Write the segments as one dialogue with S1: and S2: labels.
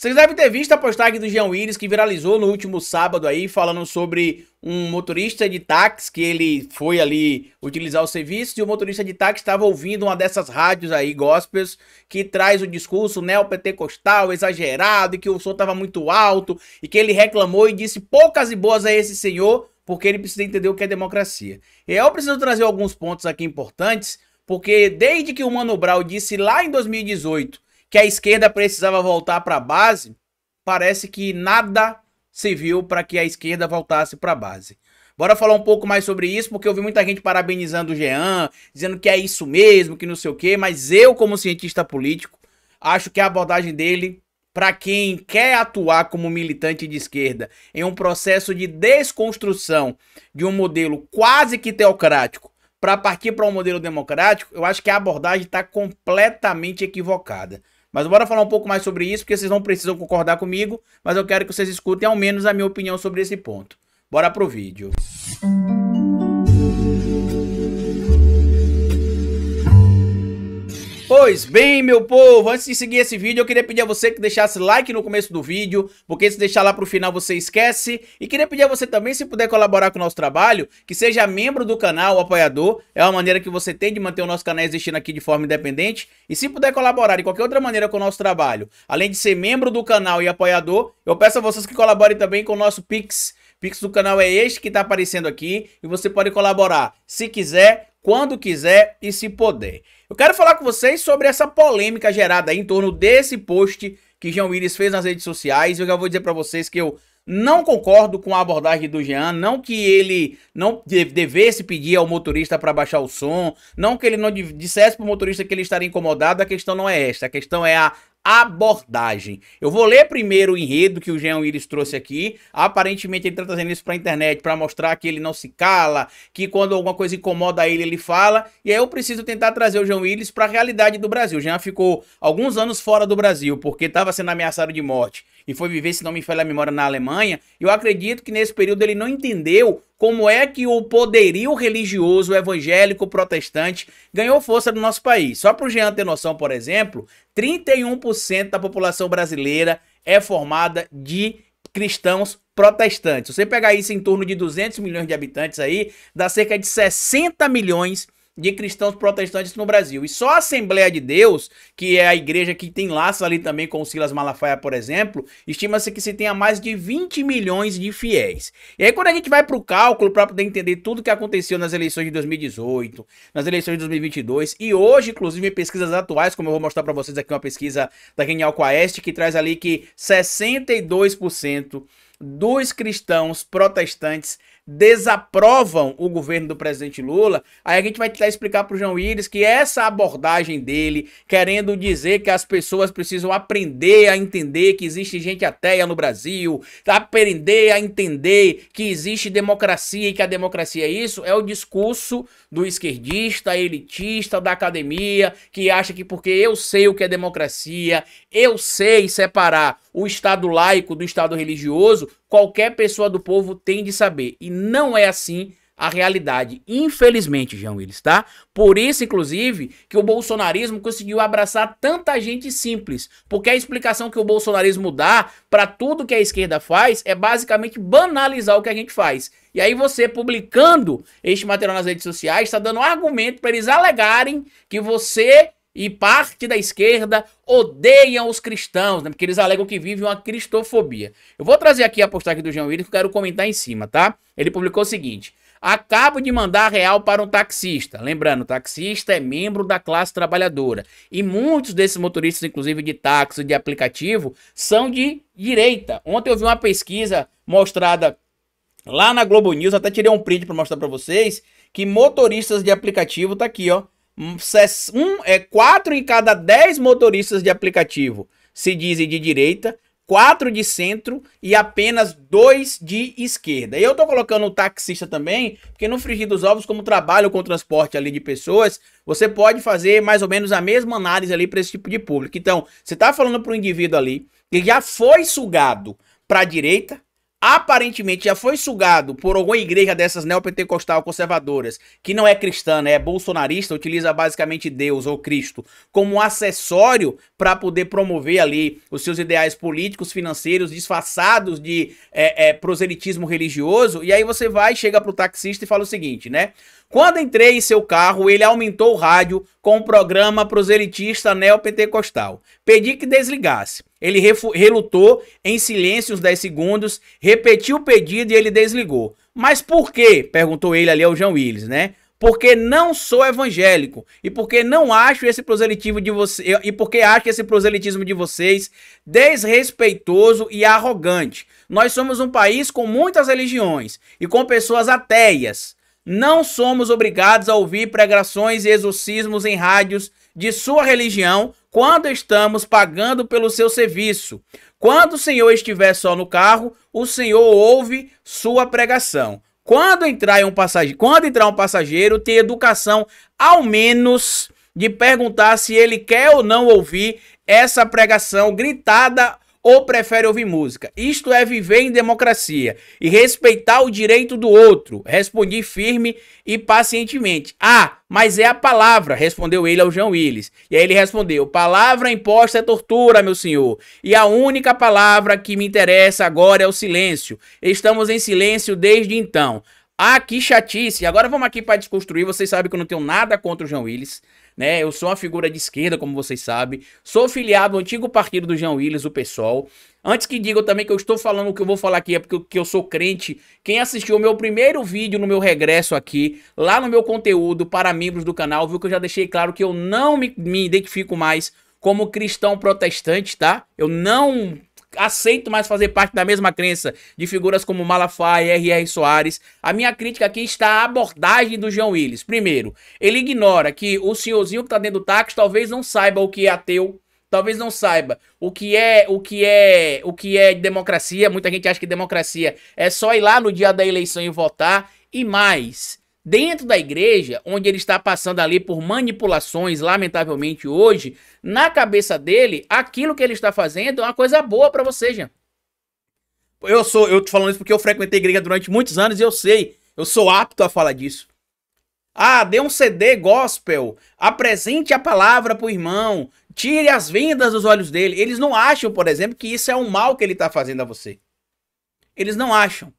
S1: Vocês devem ter visto a postagem do Jean Willis que viralizou no último sábado aí, falando sobre um motorista de táxi que ele foi ali utilizar o serviço e o motorista de táxi estava ouvindo uma dessas rádios aí, gospels, que traz o discurso neopentecostal exagerado e que o som estava muito alto e que ele reclamou e disse poucas e boas a esse senhor porque ele precisa entender o que é democracia. E eu preciso trazer alguns pontos aqui importantes porque desde que o Mano Brown disse lá em 2018 que a esquerda precisava voltar para a base, parece que nada se viu para que a esquerda voltasse para a base. Bora falar um pouco mais sobre isso, porque eu vi muita gente parabenizando o Jean, dizendo que é isso mesmo, que não sei o quê, mas eu, como cientista político, acho que a abordagem dele, para quem quer atuar como militante de esquerda em um processo de desconstrução de um modelo quase que teocrático para partir para um modelo democrático, eu acho que a abordagem está completamente equivocada. Mas bora falar um pouco mais sobre isso, porque vocês não precisam concordar comigo, mas eu quero que vocês escutem ao menos a minha opinião sobre esse ponto. Bora pro vídeo. Música Pois bem, meu povo, antes de seguir esse vídeo, eu queria pedir a você que deixasse like no começo do vídeo, porque se deixar lá pro final você esquece. E queria pedir a você também, se puder colaborar com o nosso trabalho, que seja membro do canal, apoiador. É uma maneira que você tem de manter o nosso canal existindo aqui de forma independente. E se puder colaborar de qualquer outra maneira com o nosso trabalho, além de ser membro do canal e apoiador, eu peço a vocês que colaborem também com o nosso Pix. Pix do canal é este que está aparecendo aqui e você pode colaborar se quiser, quando quiser e se puder. Eu quero falar com vocês sobre essa polêmica gerada em torno desse post que Jean Willis fez nas redes sociais. Eu já vou dizer para vocês que eu não concordo com a abordagem do Jean, não que ele não devesse pedir ao motorista para baixar o som, não que ele não dissesse para o motorista que ele estaria incomodado, a questão não é esta, a questão é a abordagem. Eu vou ler primeiro o enredo que o Jean Willis trouxe aqui. Aparentemente ele está trazendo isso para a internet para mostrar que ele não se cala, que quando alguma coisa incomoda ele, ele fala. E aí eu preciso tentar trazer o Jean Willis para a realidade do Brasil. O Jean ficou alguns anos fora do Brasil porque estava sendo ameaçado de morte e foi viver, se não me falha a memória, na Alemanha. Eu acredito que nesse período ele não entendeu como é que o poderio religioso evangélico protestante ganhou força no nosso país. Só para o Jean ter noção, por exemplo, 31% da população brasileira é formada de cristãos protestantes. você pegar isso em torno de 200 milhões de habitantes aí, dá cerca de 60 milhões de de cristãos protestantes no Brasil. E só a Assembleia de Deus, que é a igreja que tem laço ali também com o Silas Malafaia, por exemplo, estima-se que se tenha mais de 20 milhões de fiéis. E aí quando a gente vai para o cálculo para poder entender tudo que aconteceu nas eleições de 2018, nas eleições de 2022 e hoje, inclusive, em pesquisas atuais, como eu vou mostrar para vocês aqui uma pesquisa da Genial Quaest, que traz ali que 62% dos cristãos protestantes desaprovam o governo do presidente Lula, aí a gente vai tentar explicar para o João Iris que essa abordagem dele, querendo dizer que as pessoas precisam aprender a entender que existe gente ateia no Brasil, aprender a entender que existe democracia e que a democracia é isso, é o discurso do esquerdista, elitista, da academia, que acha que porque eu sei o que é democracia, eu sei separar o Estado laico do Estado religioso, qualquer pessoa do povo tem de saber. E não é assim a realidade, infelizmente, João Willis, tá? Por isso, inclusive, que o bolsonarismo conseguiu abraçar tanta gente simples, porque a explicação que o bolsonarismo dá para tudo que a esquerda faz é basicamente banalizar o que a gente faz. E aí você publicando este material nas redes sociais está dando argumento para eles alegarem que você e parte da esquerda odeiam os cristãos, né? Porque eles alegam que vivem uma cristofobia. Eu vou trazer aqui a postagem do Jean Willis que eu quero comentar em cima, tá? Ele publicou o seguinte: Acabo de mandar real para um taxista. Lembrando, o taxista é membro da classe trabalhadora. E muitos desses motoristas, inclusive de táxi, de aplicativo, são de direita. Ontem eu vi uma pesquisa mostrada lá na Globo News, até tirei um print para mostrar para vocês, que motoristas de aplicativo tá aqui, ó. Hum, um, é, quatro em cada dez motoristas de aplicativo se dizem de direita, quatro de centro e apenas dois de esquerda. E eu tô colocando o taxista também, porque no frigir dos ovos, como trabalho com transporte ali de pessoas, você pode fazer mais ou menos a mesma análise ali para esse tipo de público. Então, você tá falando para um indivíduo ali que já foi sugado para a direita, aparentemente já foi sugado por alguma igreja dessas neopentecostal conservadoras, que não é cristã, né, é bolsonarista, utiliza basicamente Deus ou Cristo como um acessório para poder promover ali os seus ideais políticos, financeiros, disfarçados de é, é, proselitismo religioso. E aí você vai, chega pro taxista e fala o seguinte, né? Quando entrei em seu carro, ele aumentou o rádio com o um programa proselitista neopentecostal. Pedi que desligasse. Ele relutou em silêncio uns 10 segundos, repetiu o pedido e ele desligou. Mas por quê? perguntou ele ali ao João Willis, né? porque não sou evangélico e porque não acho esse proselitismo de você e porque acho esse proselitismo de vocês desrespeitoso e arrogante. Nós somos um país com muitas religiões e com pessoas ateias. Não somos obrigados a ouvir pregações e exorcismos em rádios de sua religião quando estamos pagando pelo seu serviço. Quando o senhor estiver só no carro, o senhor ouve sua pregação. Quando entrar um passageiro, quando entrar um passageiro, ter educação ao menos de perguntar se ele quer ou não ouvir essa pregação gritada ou prefere ouvir música? Isto é viver em democracia e respeitar o direito do outro. Respondi firme e pacientemente. Ah, mas é a palavra, respondeu ele ao João Willis. E aí ele respondeu: Palavra imposta é tortura, meu senhor. E a única palavra que me interessa agora é o silêncio. Estamos em silêncio desde então. Ah, que chatice. Agora vamos aqui para desconstruir. Vocês sabem que eu não tenho nada contra o João Willis, né? Eu sou uma figura de esquerda, como vocês sabem. Sou filiado ao antigo partido do João Willis, o PSOL. Antes que digam também que eu estou falando o que eu vou falar aqui é porque eu, que eu sou crente. Quem assistiu o meu primeiro vídeo no meu regresso aqui, lá no meu conteúdo para membros do canal, viu que eu já deixei claro que eu não me, me identifico mais como cristão protestante, tá? Eu não aceito mais fazer parte da mesma crença de figuras como Malafaia, R.R. Soares. A minha crítica aqui está à abordagem do João Willis. Primeiro, ele ignora que o senhorzinho que está dentro do táxi talvez não saiba o que é ateu, talvez não saiba o que é o que é o que é democracia. Muita gente acha que democracia é só ir lá no dia da eleição e votar e mais dentro da igreja, onde ele está passando ali por manipulações, lamentavelmente hoje, na cabeça dele, aquilo que ele está fazendo é uma coisa boa para você, Jean. Eu sou, eu te falando isso porque eu frequentei igreja durante muitos anos e eu sei, eu sou apto a falar disso. Ah, dê um CD gospel, apresente a palavra pro irmão, tire as vendas dos olhos dele. Eles não acham, por exemplo, que isso é um mal que ele está fazendo a você. Eles não acham.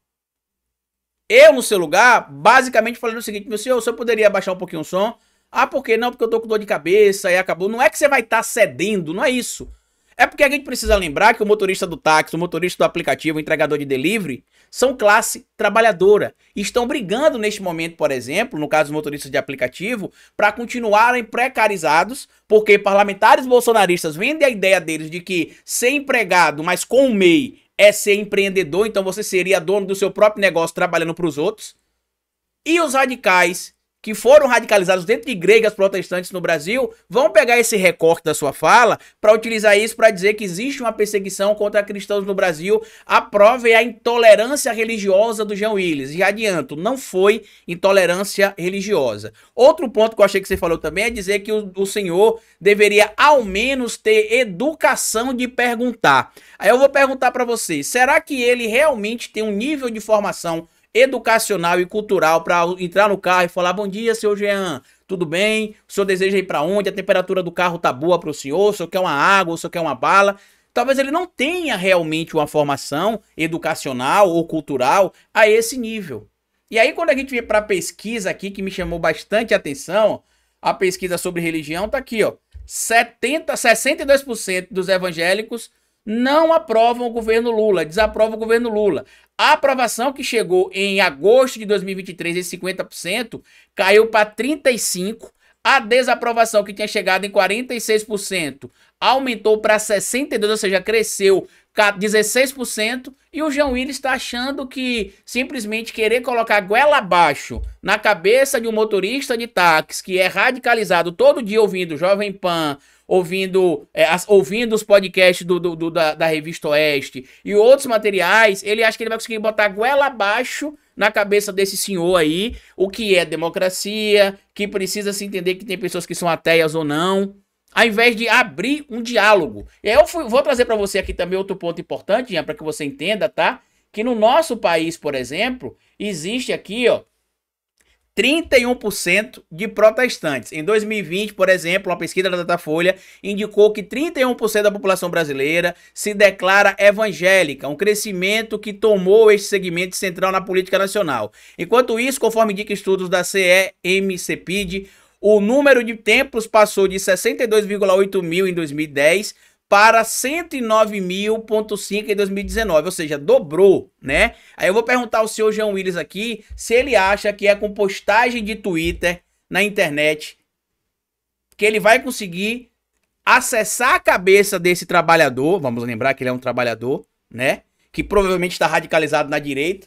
S1: Eu, no seu lugar, basicamente falando o seguinte, meu senhor, o senhor poderia abaixar um pouquinho o som? Ah, por que não? Porque eu tô com dor de cabeça e acabou. Não é que você vai estar tá cedendo, não é isso. É porque a gente precisa lembrar que o motorista do táxi, o motorista do aplicativo, o entregador de delivery, são classe trabalhadora. estão brigando neste momento, por exemplo, no caso dos motoristas de aplicativo, para continuarem precarizados, porque parlamentares bolsonaristas vendem a ideia deles de que ser empregado, mas com o MEI, é ser empreendedor, então você seria dono do seu próprio negócio trabalhando para os outros. E os radicais que foram radicalizados dentro de igrejas protestantes no Brasil, vão pegar esse recorte da sua fala para utilizar isso para dizer que existe uma perseguição contra cristãos no Brasil. A prova é a intolerância religiosa do Jean Willis. E adianto, não foi intolerância religiosa. Outro ponto que eu achei que você falou também é dizer que o, o senhor deveria ao menos ter educação de perguntar. Aí eu vou perguntar para você será que ele realmente tem um nível de formação educacional e cultural para entrar no carro e falar: Bom dia, senhor Jean, tudo bem? O senhor deseja ir para onde? A temperatura do carro tá boa para o senhor? O senhor quer uma água? O senhor quer uma bala? Talvez ele não tenha realmente uma formação educacional ou cultural a esse nível. E aí, quando a gente vem para a pesquisa aqui, que me chamou bastante atenção, a pesquisa sobre religião tá aqui, ó. 70, 62% dos evangélicos não aprovam o governo Lula, desaprovam o governo Lula. A aprovação que chegou em agosto de 2023, esse 50%, caiu para 35%. A desaprovação que tinha chegado em 46% aumentou para 62%, ou seja, cresceu 16%, e o João Willis está achando que simplesmente querer colocar goela abaixo na cabeça de um motorista de táxi que é radicalizado todo dia ouvindo Jovem Pan, ouvindo, é, as, ouvindo os podcasts do, do, do da, da, revista Oeste e outros materiais, ele acha que ele vai conseguir botar goela abaixo na cabeça desse senhor aí, o que é democracia, que precisa se entender que tem pessoas que são ateias ou não, ao invés de abrir um diálogo. E aí eu fui, vou trazer para você aqui também outro ponto importante, para que você entenda, tá? Que no nosso país, por exemplo, existe aqui, ó, 31% de protestantes. Em 2020, por exemplo, uma pesquisa da Datafolha indicou que 31% da população brasileira se declara evangélica, um crescimento que tomou este segmento central na política nacional. Enquanto isso, conforme indica estudos da CEMCPID, o número de templos passou de 62,8 mil em 2010 para 109.000.5 em 2019, ou seja, dobrou, né? Aí eu vou perguntar ao senhor João Willis aqui se ele acha que é com postagem de Twitter na internet que ele vai conseguir acessar a cabeça desse trabalhador, vamos lembrar que ele é um trabalhador, né? Que provavelmente está radicalizado na direita,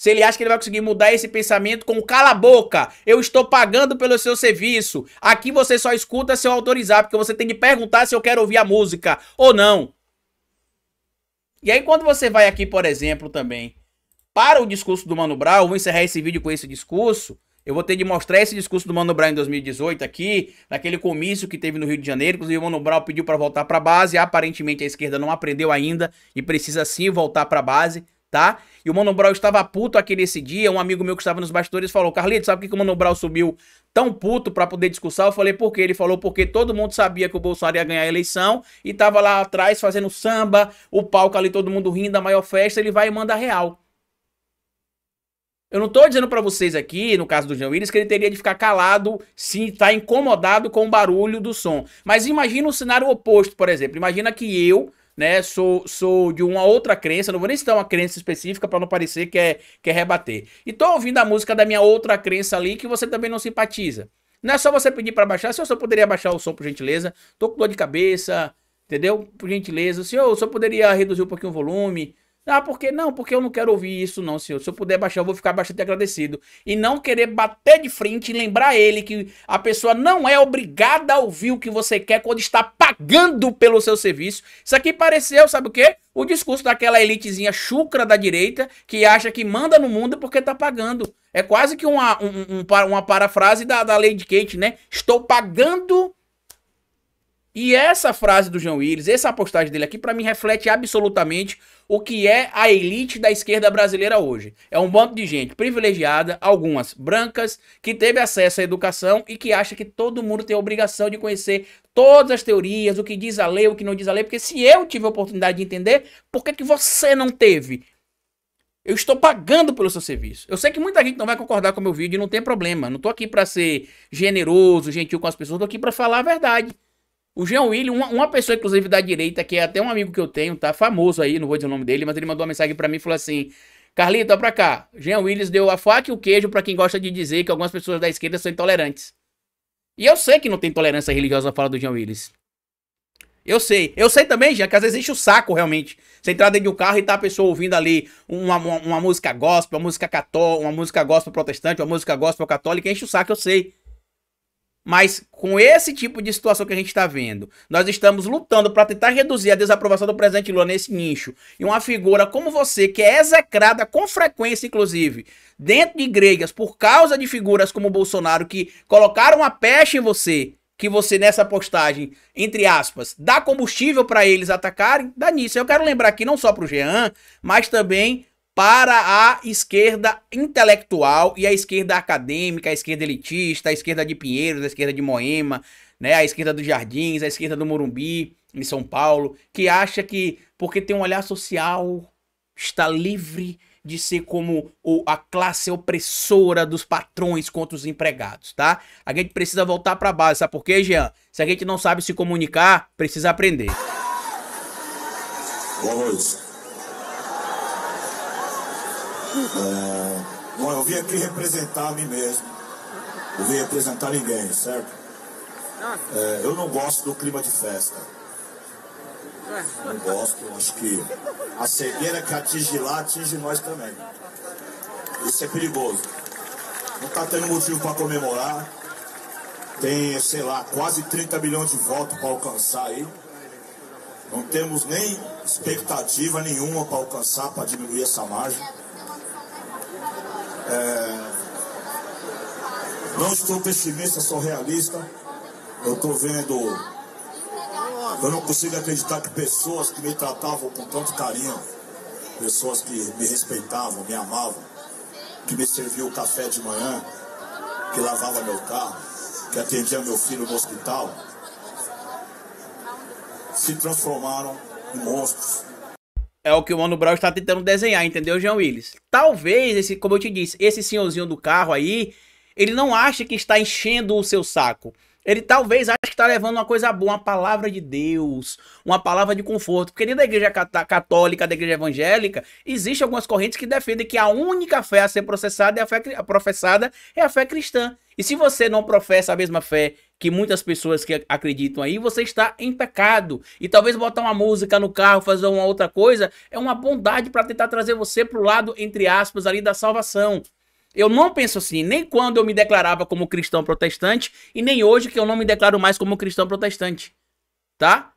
S1: se ele acha que ele vai conseguir mudar esse pensamento com cala a boca, eu estou pagando pelo seu serviço. Aqui você só escuta se eu autorizar, porque você tem que perguntar se eu quero ouvir a música ou não. E aí quando você vai aqui, por exemplo, também, para o discurso do Mano Brown, vou encerrar esse vídeo com esse discurso, eu vou ter de mostrar esse discurso do Mano Brown em 2018 aqui, naquele comício que teve no Rio de Janeiro. Inclusive, o Mano Brown pediu para voltar para a base. Aparentemente, a esquerda não aprendeu ainda e precisa sim voltar para a base tá? E o Mano Brown estava puto aqui nesse dia, um amigo meu que estava nos bastidores falou, Carlito, sabe por que o Mano Brown subiu tão puto para poder discussar? Eu falei, por quê? Ele falou, porque todo mundo sabia que o Bolsonaro ia ganhar a eleição e tava lá atrás fazendo samba, o palco ali, todo mundo rindo, a maior festa, ele vai e manda real. Eu não tô dizendo para vocês aqui, no caso do Jean Willis, que ele teria de ficar calado se tá incomodado com o barulho do som. Mas imagina o um cenário oposto, por exemplo. Imagina que eu né? Sou, sou de uma outra crença, não vou nem citar uma crença específica para não parecer que é, que é rebater. E tô ouvindo a música da minha outra crença ali que você também não simpatiza. Não é só você pedir para baixar, se eu só poderia baixar o som, por gentileza. Tô com dor de cabeça, entendeu? Por gentileza. Se eu só poderia reduzir um pouquinho o volume. Ah, porque não? Porque eu não quero ouvir isso, não, senhor. Se eu puder baixar, eu vou ficar bastante agradecido. E não querer bater de frente e lembrar ele que a pessoa não é obrigada a ouvir o que você quer quando está pagando pelo seu serviço. Isso aqui pareceu, sabe o quê? O discurso daquela elitezinha chucra da direita que acha que manda no mundo porque está pagando. É quase que uma, um, um, uma parafrase da, da Lady Kate, né? Estou pagando e essa frase do João Willis, essa postagem dele aqui, para mim reflete absolutamente o que é a elite da esquerda brasileira hoje. É um bando de gente privilegiada, algumas brancas, que teve acesso à educação e que acha que todo mundo tem a obrigação de conhecer todas as teorias, o que diz a lei, o que não diz a lei, porque se eu tive a oportunidade de entender, por que, que você não teve? Eu estou pagando pelo seu serviço. Eu sei que muita gente não vai concordar com o meu vídeo, e não tem problema. Não estou aqui para ser generoso, gentil com as pessoas, estou aqui para falar a verdade. O Jean William, uma, uma, pessoa, inclusive, da direita, que é até um amigo que eu tenho, tá famoso aí, não vou dizer o nome dele, mas ele mandou uma mensagem para mim e falou assim: Carlita, pra cá. Jean Willis deu a faca e o queijo para quem gosta de dizer que algumas pessoas da esquerda são intolerantes. E eu sei que não tem tolerância religiosa fala do Jean Willis. Eu sei. Eu sei também, Jean, que às vezes enche o saco, realmente. Você entrar dentro de um carro e tá a pessoa ouvindo ali uma, uma, uma música gospel, uma música cató, uma música gospel protestante, uma música gospel católica, enche o saco, eu sei. Mas com esse tipo de situação que a gente está vendo, nós estamos lutando para tentar reduzir a desaprovação do presidente Lula nesse nicho. E uma figura como você, que é execrada com frequência, inclusive, dentro de igrejas, por causa de figuras como o Bolsonaro, que colocaram a peste em você, que você nessa postagem, entre aspas, dá combustível para eles atacarem, dá nisso. Eu quero lembrar aqui não só para o Jean, mas também para a esquerda intelectual e a esquerda acadêmica, a esquerda elitista, a esquerda de Pinheiros, a esquerda de Moema, né, a esquerda dos Jardins, a esquerda do Morumbi, em São Paulo, que acha que porque tem um olhar social está livre de ser como a classe opressora dos patrões contra os empregados, tá? A gente precisa voltar para a base, sabe por quê, Jean? Se a gente não sabe se comunicar, precisa aprender.
S2: Boa é, bom, eu vim aqui representar a mim mesmo. Eu vim representar ninguém, certo? É, eu não gosto do clima de festa. Não gosto, acho que a cegueira que atinge lá atinge nós também. Isso é perigoso. Não está tendo motivo para comemorar. Tem, sei lá, quase 30 milhões de votos para alcançar aí. Não temos nem expectativa nenhuma para alcançar, para diminuir essa margem. É, não estou pessimista, sou realista. Eu estou vendo. Eu não consigo acreditar que pessoas que me tratavam com tanto carinho, pessoas que me respeitavam, me amavam, que me serviam o café de manhã, que lavava meu carro, que atendia meu filho no hospital,
S1: se transformaram em monstros é o que o Mano Brown está tentando desenhar, entendeu, Jean Willis? Talvez, esse, como eu te disse, esse senhorzinho do carro aí, ele não acha que está enchendo o seu saco. Ele talvez ache que está levando uma coisa boa, uma palavra de Deus, uma palavra de conforto. Porque dentro da igreja católica, da igreja evangélica, existem algumas correntes que defendem que a única fé a ser processada é a fé professada é a fé cristã. E se você não professa a mesma fé que muitas pessoas que acreditam aí, você está em pecado. E talvez botar uma música no carro, fazer uma outra coisa, é uma bondade para tentar trazer você para o lado, entre aspas, ali da salvação. Eu não penso assim, nem quando eu me declarava como cristão protestante e nem hoje que eu não me declaro mais como cristão protestante, tá?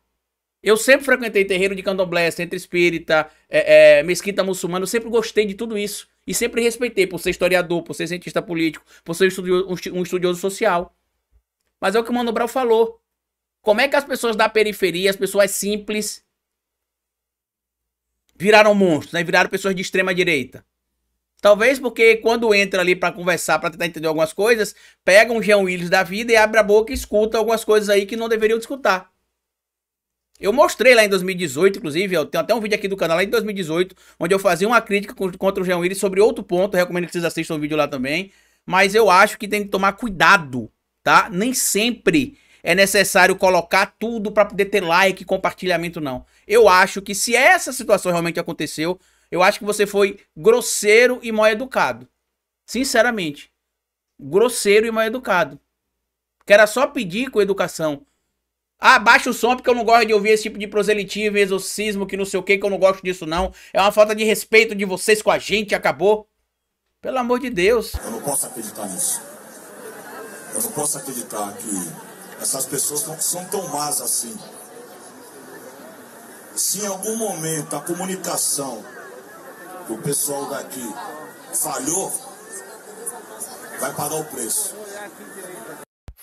S1: Eu sempre frequentei terreiro de candomblé, centro espírita, é, é, mesquita muçulmana, eu sempre gostei de tudo isso. E sempre respeitei por ser historiador, por ser cientista político, por ser um estudioso social. Mas é o que o Mano Brown falou. Como é que as pessoas da periferia, as pessoas simples, viraram monstros, né? Viraram pessoas de extrema direita. Talvez porque quando entra ali para conversar, para tentar entender algumas coisas, pega um Jean Willis da vida e abre a boca e escuta algumas coisas aí que não deveriam escutar. Eu mostrei lá em 2018, inclusive, eu tenho até um vídeo aqui do canal lá em 2018, onde eu fazia uma crítica contra o Jean Willis sobre outro ponto, eu recomendo que vocês assistam o vídeo lá também, mas eu acho que tem que tomar cuidado, tá? Nem sempre é necessário colocar tudo para poder ter like, compartilhamento não. Eu acho que se essa situação realmente aconteceu, eu acho que você foi grosseiro e mal educado. Sinceramente, grosseiro e mal educado. Que era só pedir com educação. Ah, baixa o som porque eu não gosto de ouvir esse tipo de proselitismo, exorcismo, que não sei o que, que eu não gosto disso não. É uma falta de respeito de vocês com a gente, acabou. Pelo amor de Deus. Eu não posso acreditar nisso. Eu não posso acreditar que essas pessoas
S2: não são tão más assim. Se em algum momento a comunicação do pessoal daqui falhou, vai pagar o preço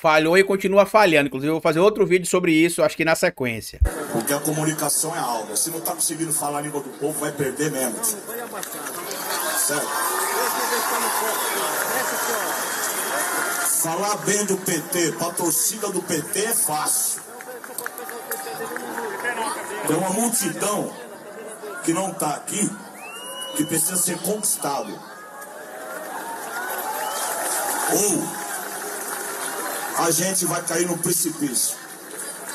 S1: falhou e continua falhando. Inclusive, eu vou fazer outro vídeo sobre isso, acho que na sequência. Porque a comunicação é algo. Se não tá conseguindo falar a língua do povo, vai perder mesmo. Não, vai tá
S2: Falar bem do PT pra torcida do PT é fácil. Tem uma multidão que não está aqui, que precisa ser conquistado. Ou a gente vai cair no precipício.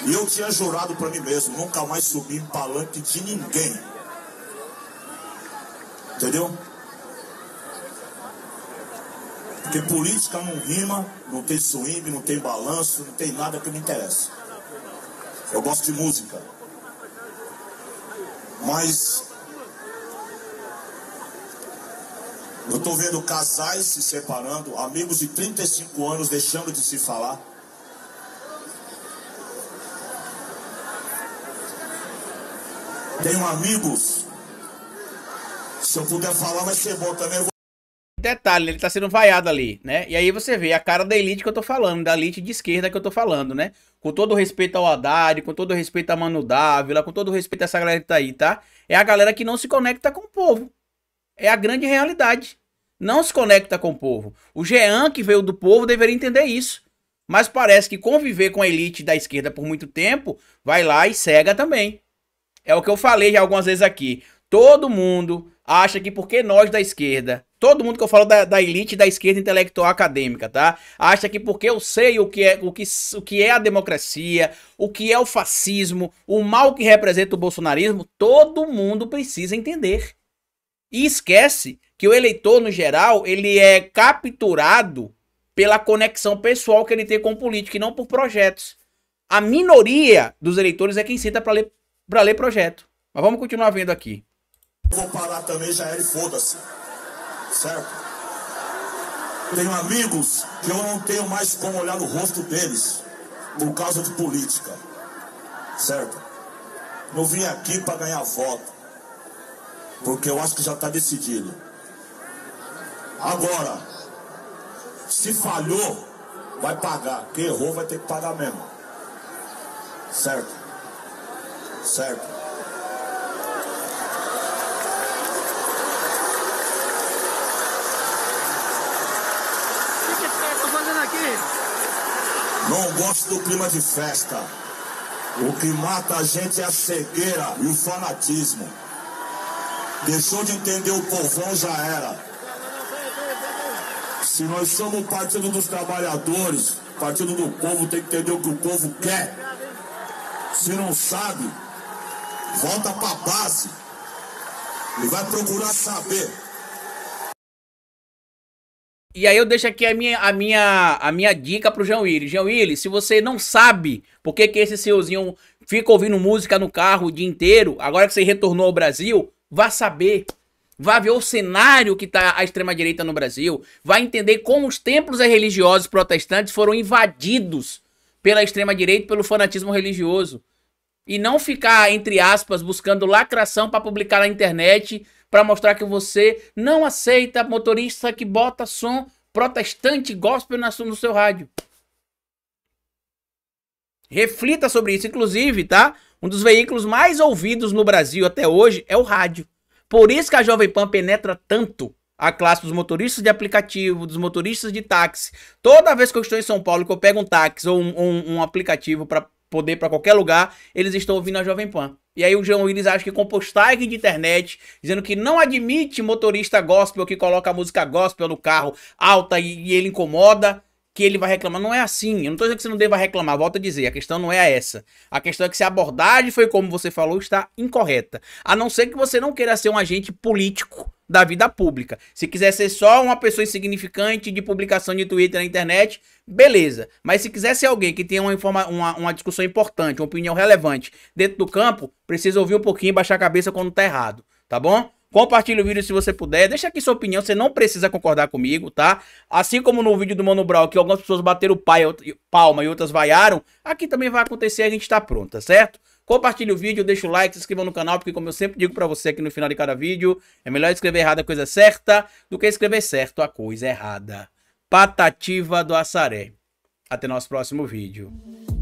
S2: E eu tinha jurado para mim mesmo, nunca mais subir em palanque de ninguém. Entendeu? Porque política não rima, não tem swing, não tem balanço, não tem nada que me interessa. Eu gosto de música. Mas Eu estou vendo casais se separando, amigos de 35 anos deixando de se falar.
S1: Tenho amigos. Se eu puder falar, vai ser bom também. Vou... Detalhe, ele tá sendo vaiado ali, né? E aí você vê a cara da elite que eu tô falando, da elite de esquerda que eu tô falando, né? Com todo respeito ao Haddad, com todo respeito a Manu Dávila, com todo respeito a essa galera que tá aí, tá? É a galera que não se conecta com o povo. É a grande realidade. Não se conecta com o povo. O Jean, que veio do povo, deveria entender isso. Mas parece que conviver com a elite da esquerda por muito tempo vai lá e cega também. É o que eu falei já algumas vezes aqui. Todo mundo acha que porque nós da esquerda, todo mundo que eu falo da, da elite da esquerda intelectual acadêmica, tá? Acha que porque eu sei o que, é, o, que, o que é a democracia, o que é o fascismo, o mal que representa o bolsonarismo, todo mundo precisa entender. E esquece que o eleitor, no geral, ele é capturado pela conexão pessoal que ele tem com o político e não por projetos. A minoria dos eleitores é quem cita para ler, pra ler projeto. Mas vamos continuar vendo aqui.
S2: Vou parar também, já era e foda-se. Certo? Tenho amigos que eu não tenho mais como olhar no rosto deles por causa de política. Certo? Não vim aqui para ganhar voto. Porque eu acho que já está decidido. Agora, se falhou, vai pagar. Quem errou vai ter que pagar mesmo. Certo? Certo. Não gosto do clima de festa. O que mata a gente é a cegueira e o fanatismo. Deixou de entender o povão, já era. Se nós somos o partido dos trabalhadores, partido do povo, tem que entender o que o povo quer. Se não sabe, volta pra base e vai procurar saber.
S1: E aí eu deixo aqui a minha, a minha, a minha dica pro João Willis. João Willis, se você não sabe por que, que esse seuzinho fica ouvindo música no carro o dia inteiro, agora que você retornou ao Brasil, Vá saber. Vá ver o cenário que está a extrema-direita no Brasil. Vai entender como os templos religiosos protestantes foram invadidos pela extrema-direita pelo fanatismo religioso. E não ficar, entre aspas, buscando lacração para publicar na internet para mostrar que você não aceita motorista que bota som protestante gospel no seu rádio. Reflita sobre isso, inclusive, tá? Um dos veículos mais ouvidos no Brasil até hoje é o rádio. Por isso que a Jovem Pan penetra tanto a classe dos motoristas de aplicativo, dos motoristas de táxi. Toda vez que eu estou em São Paulo, que eu pego um táxi ou um, um, um aplicativo para poder para qualquer lugar, eles estão ouvindo a Jovem Pan. E aí o João Willis acha que com postagem de internet, dizendo que não admite motorista gospel que coloca a música gospel no carro alta e, e ele incomoda, que ele vai reclamar. Não é assim. Eu não estou dizendo que você não deva reclamar, volto a dizer. A questão não é essa. A questão é que se a abordagem foi como você falou, está incorreta. A não ser que você não queira ser um agente político da vida pública. Se quiser ser só uma pessoa insignificante de publicação de Twitter na internet, beleza. Mas se quiser ser alguém que tenha uma, informa uma, uma discussão importante, uma opinião relevante dentro do campo, precisa ouvir um pouquinho e baixar a cabeça quando tá errado, tá bom? Compartilhe o vídeo se você puder. Deixa aqui sua opinião, você não precisa concordar comigo, tá? Assim como no vídeo do Mano Brown, que algumas pessoas bateram palma e outras vaiaram, aqui também vai acontecer a gente tá pronto, tá certo? Compartilhe o vídeo, deixa o like, se inscreva no canal, porque como eu sempre digo para você aqui no final de cada vídeo, é melhor escrever errada a coisa certa do que escrever certo a coisa errada. Patativa do Assaré. Até nosso próximo vídeo.